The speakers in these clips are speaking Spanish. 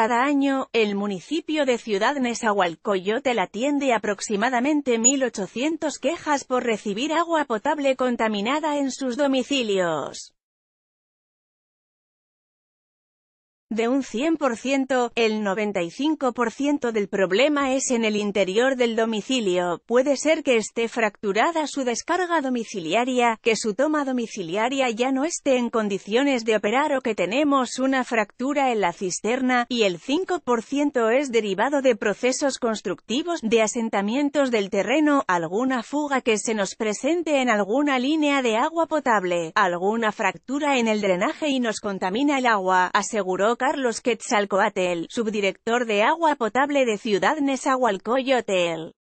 Cada año, el municipio de Ciudad Nezahualcóyotl atiende aproximadamente 1.800 quejas por recibir agua potable contaminada en sus domicilios. De un 100%, el 95% del problema es en el interior del domicilio, puede ser que esté fracturada su descarga domiciliaria, que su toma domiciliaria ya no esté en condiciones de operar o que tenemos una fractura en la cisterna, y el 5% es derivado de procesos constructivos, de asentamientos del terreno, alguna fuga que se nos presente en alguna línea de agua potable, alguna fractura en el drenaje y nos contamina el agua, aseguró Carlos Quetzalcoatl, subdirector de agua potable de Ciudad Nezahualcóyotl.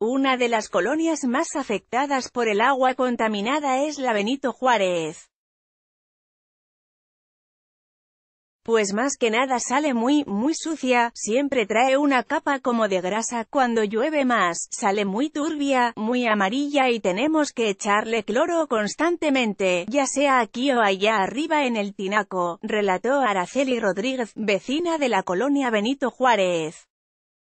Una de las colonias más afectadas por el agua contaminada es la Benito Juárez. pues más que nada sale muy, muy sucia, siempre trae una capa como de grasa, cuando llueve más, sale muy turbia, muy amarilla y tenemos que echarle cloro constantemente, ya sea aquí o allá arriba en el tinaco, relató Araceli Rodríguez, vecina de la colonia Benito Juárez.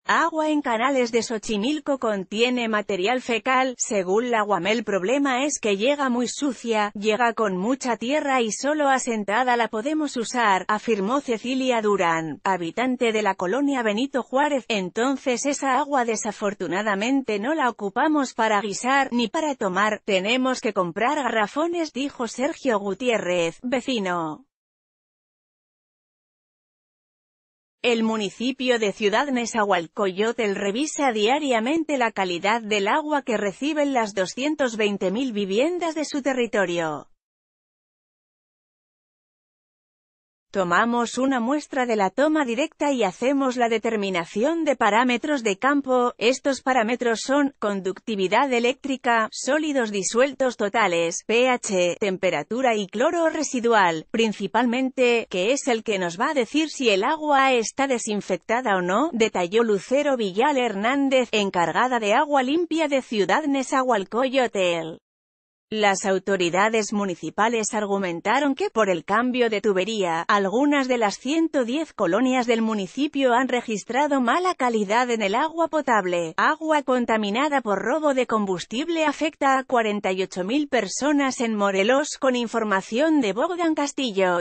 Agua en canales de Xochimilco contiene material fecal, según la Guamel. el problema es que llega muy sucia, llega con mucha tierra y solo asentada la podemos usar, afirmó Cecilia Durán, habitante de la colonia Benito Juárez, entonces esa agua desafortunadamente no la ocupamos para guisar, ni para tomar, tenemos que comprar garrafones dijo Sergio Gutiérrez, vecino. El municipio de Ciudad Nezahualcóyotl revisa diariamente la calidad del agua que reciben las 220.000 viviendas de su territorio. Tomamos una muestra de la toma directa y hacemos la determinación de parámetros de campo, estos parámetros son, conductividad eléctrica, sólidos disueltos totales, pH, temperatura y cloro residual, principalmente, que es el que nos va a decir si el agua está desinfectada o no, detalló Lucero Villal Hernández, encargada de agua limpia de Ciudad Nezahualcóyotl. Las autoridades municipales argumentaron que por el cambio de tubería, algunas de las 110 colonias del municipio han registrado mala calidad en el agua potable. Agua contaminada por robo de combustible afecta a 48.000 personas en Morelos con información de Bogdan Castillo.